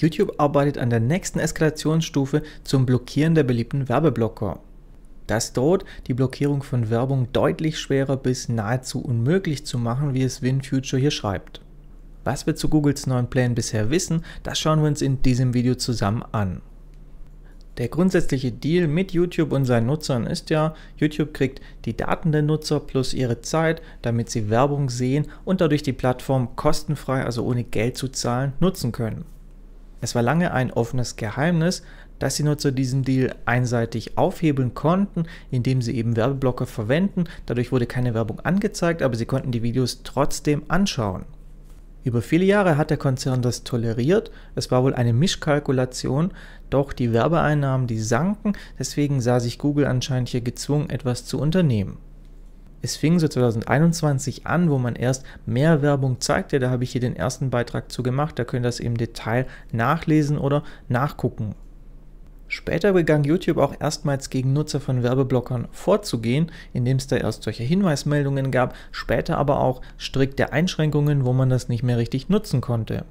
YouTube arbeitet an der nächsten Eskalationsstufe zum Blockieren der beliebten Werbeblocker. Das droht, die Blockierung von Werbung deutlich schwerer bis nahezu unmöglich zu machen, wie es WinFuture hier schreibt. Was wir zu Googles neuen Plänen bisher wissen, das schauen wir uns in diesem Video zusammen an. Der grundsätzliche Deal mit YouTube und seinen Nutzern ist ja, YouTube kriegt die Daten der Nutzer plus ihre Zeit, damit sie Werbung sehen und dadurch die Plattform kostenfrei, also ohne Geld zu zahlen, nutzen können. Es war lange ein offenes Geheimnis, dass sie nur zu diesem Deal einseitig aufhebeln konnten, indem sie eben Werbeblocker verwenden. Dadurch wurde keine Werbung angezeigt, aber sie konnten die Videos trotzdem anschauen. Über viele Jahre hat der Konzern das toleriert. Es war wohl eine Mischkalkulation, doch die Werbeeinnahmen, die sanken, deswegen sah sich Google anscheinend hier gezwungen, etwas zu unternehmen es fing so 2021 an, wo man erst mehr Werbung zeigte. Da habe ich hier den ersten Beitrag zu gemacht. Da könnt ihr das im Detail nachlesen oder nachgucken. Später begann YouTube auch erstmals gegen Nutzer von Werbeblockern vorzugehen, indem es da erst solche Hinweismeldungen gab, später aber auch strikte Einschränkungen, wo man das nicht mehr richtig nutzen konnte.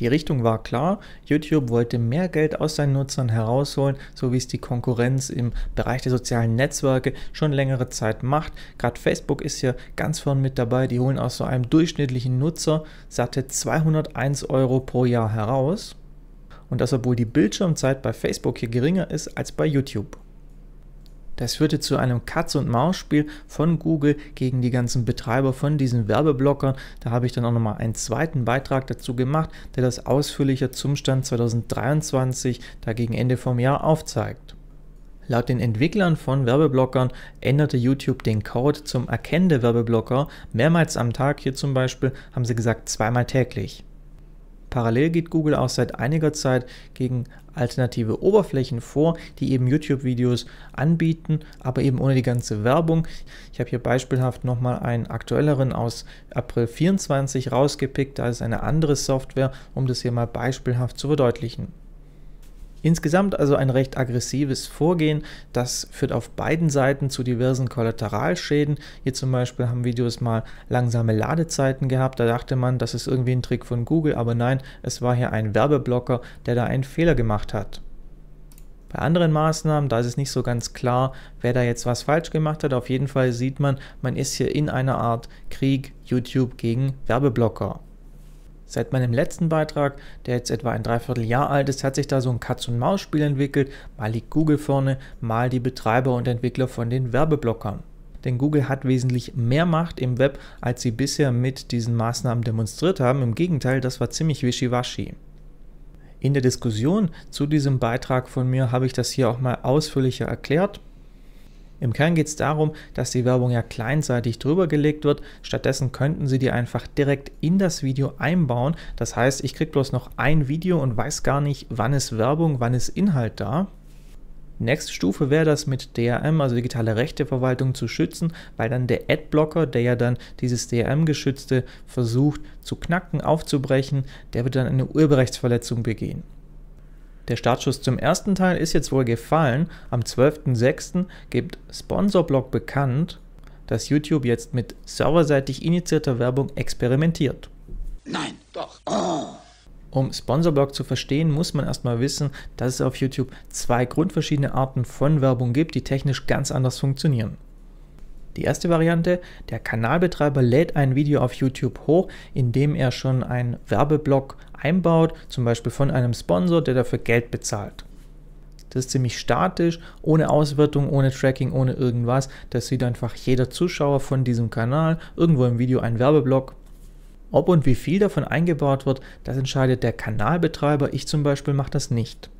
Die Richtung war klar, YouTube wollte mehr Geld aus seinen Nutzern herausholen, so wie es die Konkurrenz im Bereich der sozialen Netzwerke schon längere Zeit macht. Gerade Facebook ist hier ganz vorn mit dabei, die holen aus so einem durchschnittlichen Nutzer satte 201 Euro pro Jahr heraus. Und das obwohl die Bildschirmzeit bei Facebook hier geringer ist als bei YouTube. Das führte zu einem Katz-und-Maus-Spiel von Google gegen die ganzen Betreiber von diesen Werbeblockern. Da habe ich dann auch nochmal einen zweiten Beitrag dazu gemacht, der das ausführlicher zum Stand 2023 dagegen Ende vom Jahr aufzeigt. Laut den Entwicklern von Werbeblockern änderte YouTube den Code zum Erkennen der Werbeblocker mehrmals am Tag. Hier zum Beispiel haben sie gesagt zweimal täglich. Parallel geht Google auch seit einiger Zeit gegen alternative Oberflächen vor, die eben YouTube-Videos anbieten, aber eben ohne die ganze Werbung. Ich habe hier beispielhaft nochmal einen aktuelleren aus April 24 rausgepickt. Da ist eine andere Software, um das hier mal beispielhaft zu verdeutlichen. Insgesamt also ein recht aggressives Vorgehen. Das führt auf beiden Seiten zu diversen Kollateralschäden. Hier zum Beispiel haben Videos mal langsame Ladezeiten gehabt. Da dachte man, das ist irgendwie ein Trick von Google, aber nein, es war hier ein Werbeblocker, der da einen Fehler gemacht hat. Bei anderen Maßnahmen, da ist es nicht so ganz klar, wer da jetzt was falsch gemacht hat. Auf jeden Fall sieht man, man ist hier in einer Art Krieg YouTube gegen Werbeblocker. Seit meinem letzten Beitrag, der jetzt etwa ein Dreivierteljahr alt ist, hat sich da so ein Katz-und-Maus-Spiel entwickelt. Mal liegt Google vorne, mal die Betreiber und Entwickler von den Werbeblockern. Denn Google hat wesentlich mehr Macht im Web, als sie bisher mit diesen Maßnahmen demonstriert haben. Im Gegenteil, das war ziemlich wischiwaschi. In der Diskussion zu diesem Beitrag von mir habe ich das hier auch mal ausführlicher erklärt. Im Kern geht es darum, dass die Werbung ja kleinseitig drüber gelegt wird. Stattdessen könnten Sie die einfach direkt in das Video einbauen. Das heißt, ich kriege bloß noch ein Video und weiß gar nicht, wann ist Werbung, wann ist Inhalt da. Nächste Stufe wäre das mit DRM, also digitale Rechteverwaltung, zu schützen, weil dann der Adblocker, der ja dann dieses DRM-Geschützte versucht zu knacken, aufzubrechen, der wird dann eine Urheberrechtsverletzung begehen. Der Startschuss zum ersten Teil ist jetzt wohl gefallen. Am 12.06. gibt Sponsorblock bekannt, dass YouTube jetzt mit serverseitig initiierter Werbung experimentiert. Nein, doch. Oh. Um Sponsorblock zu verstehen, muss man erstmal wissen, dass es auf YouTube zwei grundverschiedene Arten von Werbung gibt, die technisch ganz anders funktionieren. Die erste Variante, der Kanalbetreiber lädt ein Video auf YouTube hoch, indem er schon einen Werbeblock einbaut, zum Beispiel von einem Sponsor, der dafür Geld bezahlt. Das ist ziemlich statisch, ohne Auswertung, ohne Tracking, ohne irgendwas. Das sieht einfach jeder Zuschauer von diesem Kanal, irgendwo im Video ein Werbeblock. Ob und wie viel davon eingebaut wird, das entscheidet der Kanalbetreiber. Ich zum Beispiel mache das nicht.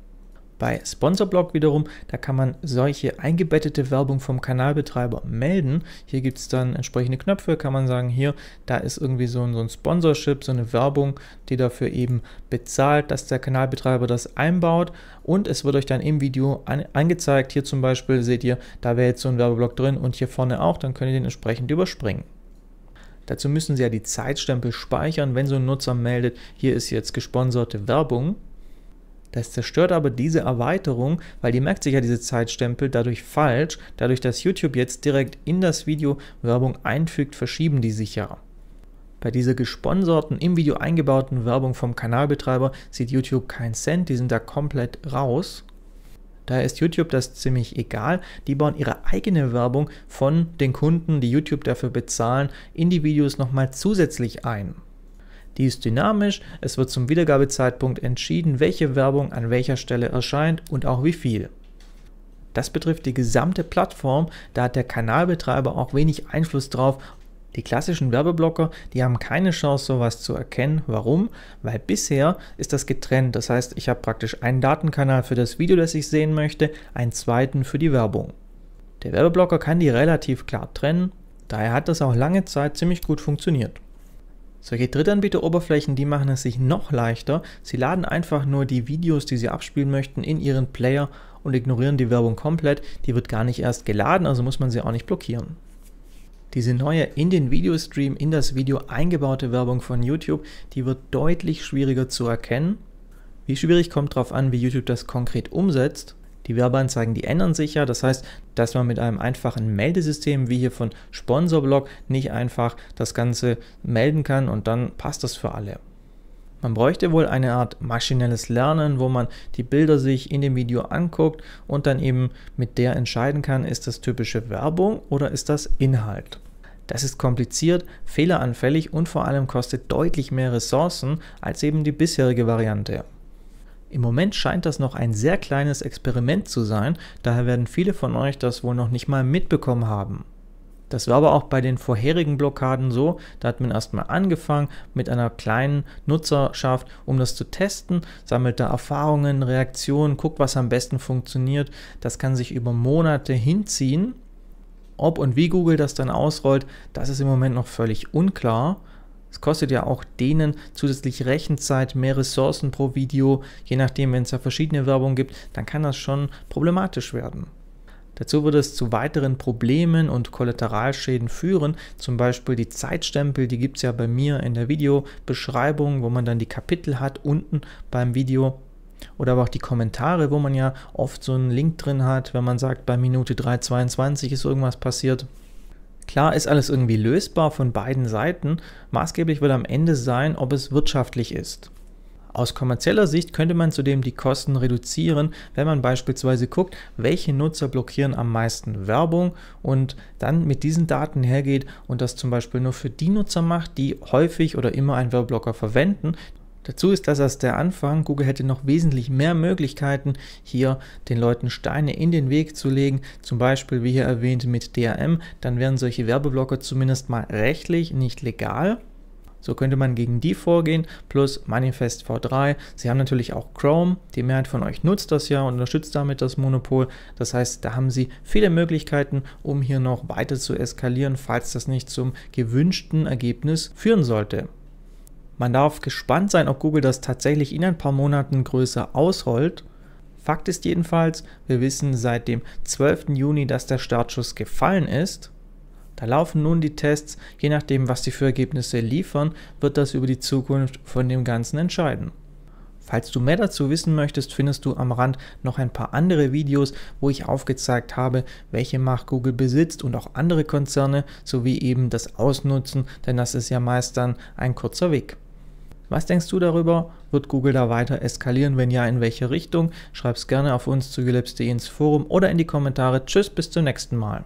Bei Sponsorblock wiederum, da kann man solche eingebettete Werbung vom Kanalbetreiber melden. Hier gibt es dann entsprechende Knöpfe, kann man sagen, hier, da ist irgendwie so ein, so ein Sponsorship, so eine Werbung, die dafür eben bezahlt, dass der Kanalbetreiber das einbaut und es wird euch dann im Video an, angezeigt. Hier zum Beispiel seht ihr, da wäre jetzt so ein Werbeblock drin und hier vorne auch, dann könnt ihr den entsprechend überspringen. Dazu müssen Sie ja die Zeitstempel speichern, wenn so ein Nutzer meldet, hier ist jetzt gesponserte Werbung. Das zerstört aber diese Erweiterung, weil die merkt sich ja diese Zeitstempel dadurch falsch. Dadurch, dass YouTube jetzt direkt in das Video Werbung einfügt, verschieben die sich ja. Bei dieser gesponserten, im Video eingebauten Werbung vom Kanalbetreiber sieht YouTube keinen Cent, die sind da komplett raus. Daher ist YouTube das ziemlich egal. Die bauen ihre eigene Werbung von den Kunden, die YouTube dafür bezahlen, in die Videos nochmal zusätzlich ein. Die ist dynamisch, es wird zum Wiedergabezeitpunkt entschieden, welche Werbung an welcher Stelle erscheint und auch wie viel. Das betrifft die gesamte Plattform, da hat der Kanalbetreiber auch wenig Einfluss drauf. Die klassischen Werbeblocker, die haben keine Chance, sowas zu erkennen. Warum? Weil bisher ist das getrennt. Das heißt, ich habe praktisch einen Datenkanal für das Video, das ich sehen möchte, einen zweiten für die Werbung. Der Werbeblocker kann die relativ klar trennen, daher hat das auch lange Zeit ziemlich gut funktioniert. Solche Drittanbieter-Oberflächen, die machen es sich noch leichter. Sie laden einfach nur die Videos, die sie abspielen möchten, in ihren Player und ignorieren die Werbung komplett. Die wird gar nicht erst geladen, also muss man sie auch nicht blockieren. Diese neue in den Videostream, in das Video eingebaute Werbung von YouTube, die wird deutlich schwieriger zu erkennen. Wie schwierig kommt darauf an, wie YouTube das konkret umsetzt. Die Werbeanzeigen, die ändern sich ja. Das heißt, dass man mit einem einfachen Meldesystem wie hier von Sponsorblock nicht einfach das Ganze melden kann und dann passt das für alle. Man bräuchte wohl eine Art maschinelles Lernen, wo man die Bilder sich in dem Video anguckt und dann eben mit der entscheiden kann, ist das typische Werbung oder ist das Inhalt. Das ist kompliziert, fehleranfällig und vor allem kostet deutlich mehr Ressourcen als eben die bisherige Variante. Im Moment scheint das noch ein sehr kleines Experiment zu sein, daher werden viele von euch das wohl noch nicht mal mitbekommen haben. Das war aber auch bei den vorherigen Blockaden so, da hat man erstmal angefangen mit einer kleinen Nutzerschaft, um das zu testen, sammelt da Erfahrungen, Reaktionen, guckt, was am besten funktioniert. Das kann sich über Monate hinziehen. Ob und wie Google das dann ausrollt, das ist im Moment noch völlig unklar. Es kostet ja auch denen zusätzlich Rechenzeit, mehr Ressourcen pro Video. Je nachdem, wenn es ja verschiedene Werbung gibt, dann kann das schon problematisch werden. Dazu würde es zu weiteren Problemen und Kollateralschäden führen, zum Beispiel die Zeitstempel, die gibt es ja bei mir in der Videobeschreibung, wo man dann die Kapitel hat unten beim Video. Oder aber auch die Kommentare, wo man ja oft so einen Link drin hat, wenn man sagt, bei Minute 3,22 ist irgendwas passiert. Klar ist alles irgendwie lösbar von beiden Seiten, maßgeblich wird am Ende sein, ob es wirtschaftlich ist. Aus kommerzieller Sicht könnte man zudem die Kosten reduzieren, wenn man beispielsweise guckt, welche Nutzer blockieren am meisten Werbung und dann mit diesen Daten hergeht und das zum Beispiel nur für die Nutzer macht, die häufig oder immer einen Werbeblocker verwenden Dazu ist das erst der Anfang. Google hätte noch wesentlich mehr Möglichkeiten, hier den Leuten Steine in den Weg zu legen. Zum Beispiel, wie hier erwähnt, mit DRM. Dann wären solche Werbeblocker zumindest mal rechtlich nicht legal. So könnte man gegen die vorgehen, plus Manifest V3. Sie haben natürlich auch Chrome. Die Mehrheit von euch nutzt das ja und unterstützt damit das Monopol. Das heißt, da haben Sie viele Möglichkeiten, um hier noch weiter zu eskalieren, falls das nicht zum gewünschten Ergebnis führen sollte. Man darf gespannt sein, ob Google das tatsächlich in ein paar Monaten größer ausrollt. Fakt ist jedenfalls, wir wissen seit dem 12. Juni, dass der Startschuss gefallen ist. Da laufen nun die Tests. Je nachdem, was sie für Ergebnisse liefern, wird das über die Zukunft von dem Ganzen entscheiden. Falls du mehr dazu wissen möchtest, findest du am Rand noch ein paar andere Videos, wo ich aufgezeigt habe, welche Macht Google besitzt und auch andere Konzerne sowie eben das Ausnutzen, denn das ist ja meist dann ein kurzer Weg. Was denkst du darüber? Wird Google da weiter eskalieren? Wenn ja, in welche Richtung? Schreib's gerne auf uns zu gelebs.de ins Forum oder in die Kommentare. Tschüss, bis zum nächsten Mal.